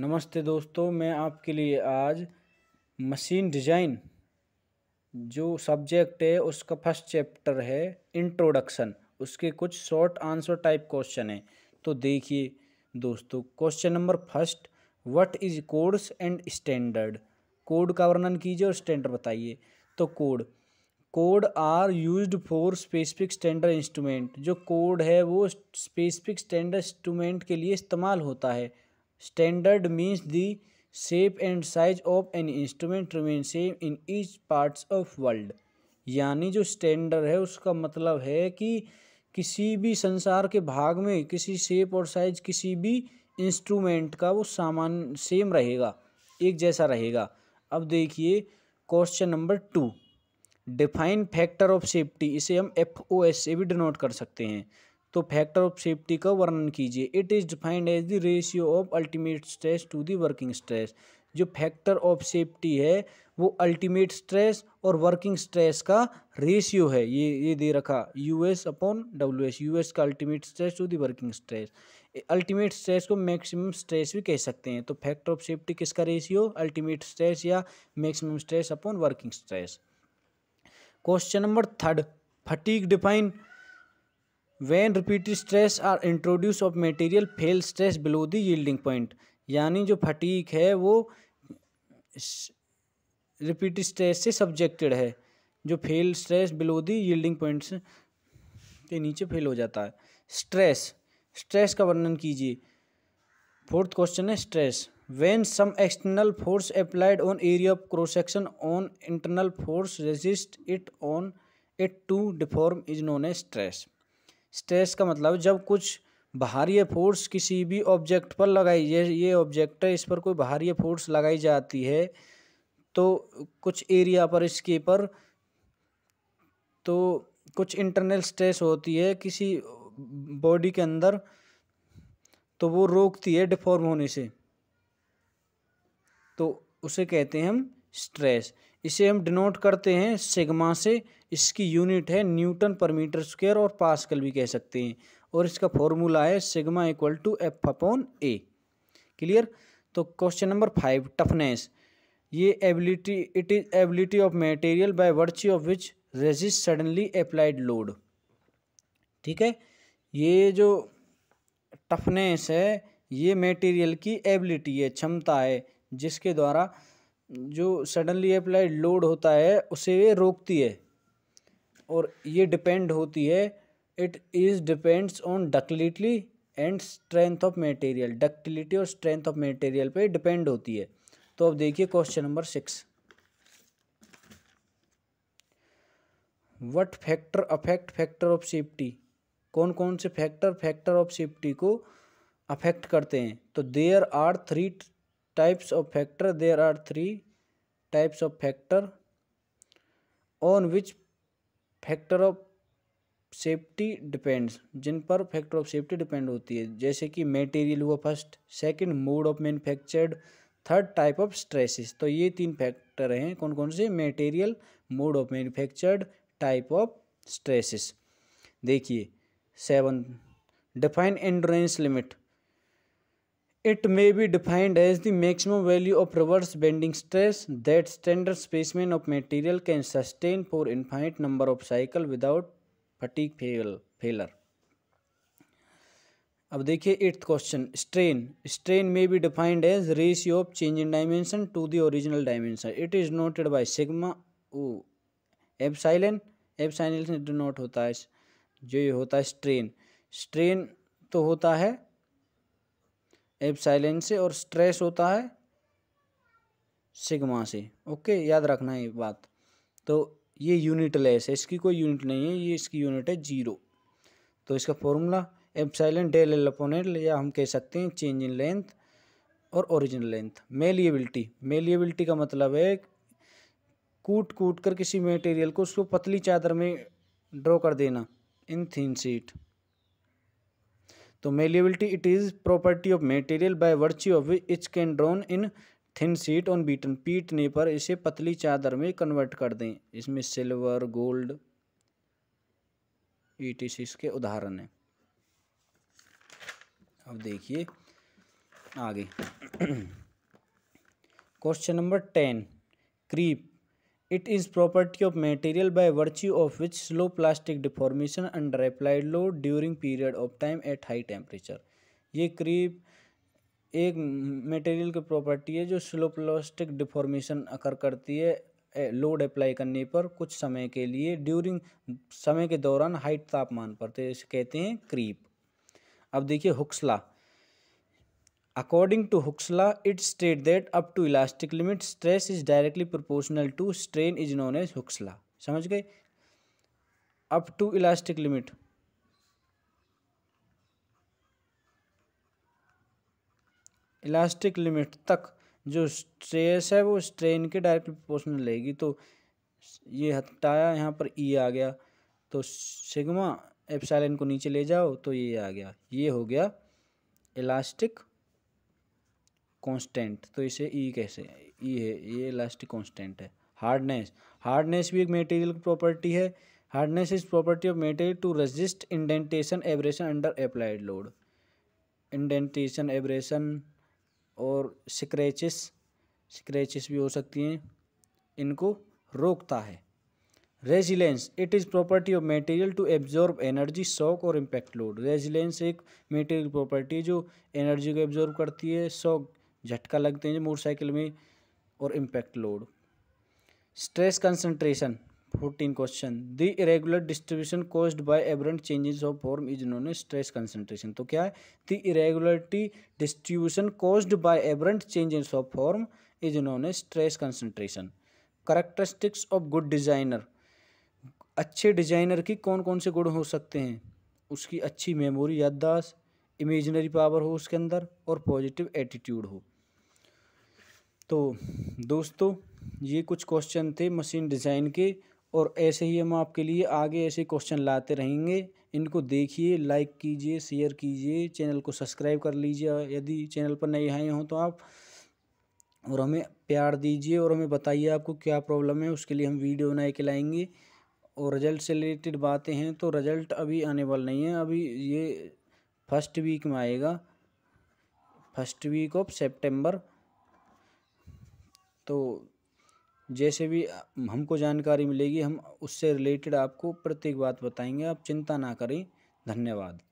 नमस्ते दोस्तों मैं आपके लिए आज मशीन डिजाइन जो सब्जेक्ट है उसका फर्स्ट चैप्टर है इंट्रोडक्शन उसके कुछ शॉर्ट आंसर टाइप क्वेश्चन है तो देखिए दोस्तों question number first what is codes and standard code का वर्णन कीजिए और स्टैंडर्ड बताइए तो code code are used for specific standard instrument जो कोड है वो स्पेसिफिक स्टैंडर्ड इंस्ट्रूमेंट के लिए इस्तेमाल होता है standard means the shape and size of an instrument remain same in each parts of world यानी जो स्टैंडर्ड है उसका मतलब है कि किसी भी संसार के भाग में किसी शेप और साइज किसी भी इंस्ट्रूमेंट का वो सामान सेम रहेगा एक जैसा रहेगा अब देखिए question number two define factor of safety इसे हम एफ ओ एस से भी डिनोट कर सकते हैं तो फैक्टर ऑफ सेफ्टी का वर्णन कीजिए it is defined as the ratio of ultimate stress to the working stress जो फैक्टर ऑफ सेफ्टी है वो अल्टीमेट स्ट्रेस और वर्किंग स्ट्रेस का रेशियो है ये ये दे रखा U S upon W S U S का ultimate stress to the working stress ultimate stress को मैक्सिमम स्ट्रेस भी कह सकते हैं तो फैक्टर ऑफ सेफ्टी किसका रेशियो अल्टीमेट स्ट्रेस या maximum stress upon working stress question number third fatigue define when repeated stress are introduce of material fail stress below the yielding point यानी जो fatigue है वो रिपीट स्ट्रेस से subjected है जो fail stress below the yielding points के नीचे fail हो जाता है स्ट्रेस स्ट्रेस का वर्णन कीजिए फोर्थ क्वेश्चन है stress when some external force applied on area of cross section on internal force resist it on it to deform is known as stress stress का मतलब जब कुछ बाहरी फोर्स किसी भी ऑब्जेक्ट पर लगाई ये ये ऑब्जेक्ट है इस पर कोई बाहरी फोर्स लगाई जाती है तो कुछ एरिया पर इसके पर तो कुछ इंटरनल स्ट्रेस होती है किसी बॉडी के अंदर तो वो रोकती है डिफॉर्म होने से तो उसे कहते हैं हम स्ट्रेस इसे हम डिनोट करते हैं सिग्मा से इसकी यूनिट है न्यूटन पर मीटर स्क्वेयर और पास्कल भी कह सकते हैं और इसका फॉर्मूला है sigma equal to F upon A clear तो क्वेश्चन नंबर फाइव टफनेस ये ability it is ability of material by virtue of which resist suddenly applied load ठीक है ये जो टफनेस है ये मटेरियल की एबिलिटी है क्षमता है जिसके द्वारा जो सडनली अप्लाइड लोड होता है उसे रोकती है और ये डिपेंड होती है it is depends on ductility and strength of material ductility और स्ट्रेंथ ऑफ मटेरियल पे डिपेंड होती है तो अब देखिए question number six what factor affect factor of safety कौन कौन से फैक्टर फैक्टर ऑफ सेफ्टी को अफेक्ट करते हैं तो there are three types of factor there are three types of factor on which factor of safety depends जिन पर factor of safety depend होती है जैसे कि मेटेरियल हुआ first second mode of manufactured third type of stresses तो ये तीन फैक्टर हैं कौन कौन से material mode of manufactured type of stresses देखिए seven define endurance limit it may be defined as the maximum value of reverse bending stress that standard specimen of material can sustain for infinite number of cycle without fatigue fail failure अब देखिए eighth question strain strain may be defined as ratio of change in dimension to the original dimension it is noted by sigma epsilon F denote होता है जो ये होता है strain strain तो होता है एब से और स्ट्रेस होता है सिग्मा से ओके याद रखना ये बात तो ये यूनिट लेस है इसकी कोई यूनिट नहीं है ये इसकी यूनिट है जीरो तो इसका formula epsilon del L upon या हम कह सकते हैं चेंज इन लेंथ और ओरिजिनल लेंथ मेलिएबिलिटी मेलिएबिलिटी का मतलब है कूट कूट कर किसी मटेरियल को उसको पतली चादर में ड्रॉ कर देना इन थीन सीट तो malleability it is property of material by virtue of which can drawn in thin sheet on beaten पीटने पर इसे पतली चादर में कन्वर्ट कर दें इसमें सिल्वर गोल्ड ई के उदाहरण हैं अब देखिए आगे question number ten creep it is property of material by virtue of which slow plastic deformation under applied load during period of time at high temperature ये करीब एक मटेरियल की प्रॉपर्टी है जो स्लो प्लास्टिक डिफॉर्मेशन अकर करती है load apply करने पर कुछ समय के लिए ड्यूरिंग समय के दौरान हाई तापमान पर तो इसे कहते हैं क्रीप अब देखिए हुक्सला According to हुक्सला it states that up to elastic limit, stress is directly proportional to strain is known as Hooke's law समझ गए up to elastic limit elastic limit तक जो स्ट्रेस है वो स्ट्रेन के डायरेक्ट प्रोपोर्शनल रहेगी तो ये हटाया यहाँ पर ई e आ गया तो सिग्मा एप्साइलन को नीचे ले जाओ तो ये आ गया ये हो गया इलास्टिक कांस्टेंट तो इसे ई e कैसे ई e है ये इलास्टिक कांस्टेंट है हार्डनेस हार्डनेस भी एक मटेरियल की प्रॉपर्टी है hardness is property of material to resist indentation abrasion under applied load indentation abrasion और स्क्रैचेस स्क्रैचेस भी हो सकती हैं इनको रोकता है resilience it is property of material to absorb energy shock और इम्पैक्ट लोड रेजिलेंस एक मटेरियल प्रॉपर्टी है जो एनर्जी को एब्जॉर्ब करती है शॉक झटका लगते हैं जो मोटरसाइकिल में और impact load stress concentration fourteen question the irregular distribution caused by abrupt changes of form is known stress concentration तो क्या है the irregularity distribution caused by abrupt changes of form is known stress concentration characteristics of good designer अच्छे designer की कौन कौन से गुण हो सकते हैं उसकी अच्छी मेमोरी याददाश्त इमेजनरी पावर हो उसके अंदर और पॉजिटिव एटीट्यूड हो तो दोस्तों ये कुछ क्वेश्चन थे मशीन डिज़ाइन के और ऐसे ही हम आपके लिए आगे ऐसे क्वेश्चन लाते रहेंगे इनको देखिए लाइक कीजिए शेयर कीजिए चैनल को सब्सक्राइब कर लीजिए यदि चैनल पर नए आए हों तो आप और हमें प्यार दीजिए और हमें बताइए आपको क्या प्रॉब्लम है उसके लिए हम वीडियो बनाए के लाएंगे और रिजल्ट से रिलेटेड बातें हैं तो रिजल्ट अभी आने वाला नहीं है अभी ये फर्स्ट वीक में आएगा फर्स्ट वीक ऑफ सेप्टेम्बर तो जैसे भी हमको जानकारी मिलेगी हम उससे रिलेटेड आपको प्रत्येक बात बताएंगे आप चिंता ना करें धन्यवाद